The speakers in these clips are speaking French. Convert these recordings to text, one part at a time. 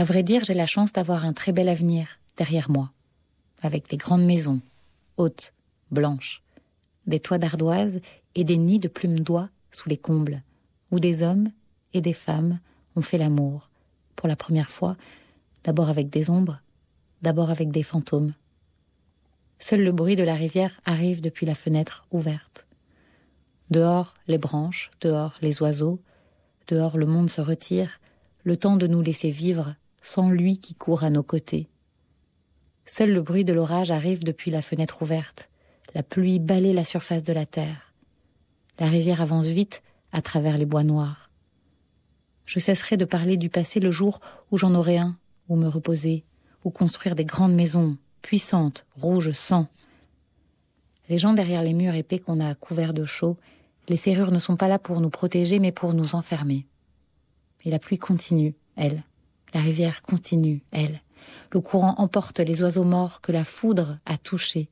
À vrai dire, j'ai la chance d'avoir un très bel avenir derrière moi, avec des grandes maisons, hautes, blanches, des toits d'ardoise et des nids de plumes d'oie sous les combles, où des hommes et des femmes ont fait l'amour, pour la première fois, d'abord avec des ombres, d'abord avec des fantômes. Seul le bruit de la rivière arrive depuis la fenêtre ouverte. Dehors les branches, dehors les oiseaux, dehors le monde se retire, le temps de nous laisser vivre, sans lui qui court à nos côtés. Seul le bruit de l'orage arrive depuis la fenêtre ouverte. La pluie balaie la surface de la terre. La rivière avance vite à travers les bois noirs. Je cesserai de parler du passé le jour où j'en aurai un, où me reposer, où construire des grandes maisons, puissantes, rouges sans. Les gens derrière les murs épais qu'on a couverts de chaud, les serrures ne sont pas là pour nous protéger, mais pour nous enfermer. Et la pluie continue, elle. La rivière continue, elle. Le courant emporte les oiseaux morts que la foudre a touchés.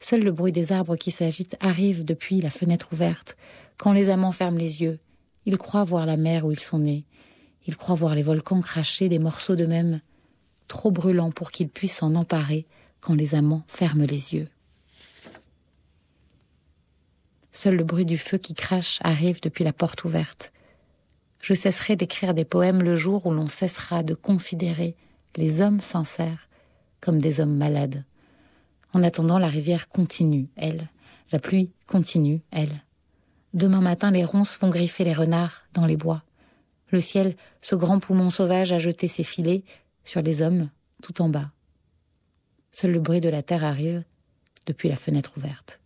Seul le bruit des arbres qui s'agitent arrive depuis la fenêtre ouverte. Quand les amants ferment les yeux, ils croient voir la mer où ils sont nés. Ils croient voir les volcans cracher des morceaux d'eux-mêmes, trop brûlants pour qu'ils puissent s'en emparer quand les amants ferment les yeux. Seul le bruit du feu qui crache arrive depuis la porte ouverte. Je cesserai d'écrire des poèmes le jour où l'on cessera de considérer les hommes sincères comme des hommes malades. En attendant, la rivière continue, elle. La pluie continue, elle. Demain matin, les ronces vont griffer les renards dans les bois. Le ciel, ce grand poumon sauvage, a jeté ses filets sur les hommes tout en bas. Seul le bruit de la terre arrive depuis la fenêtre ouverte.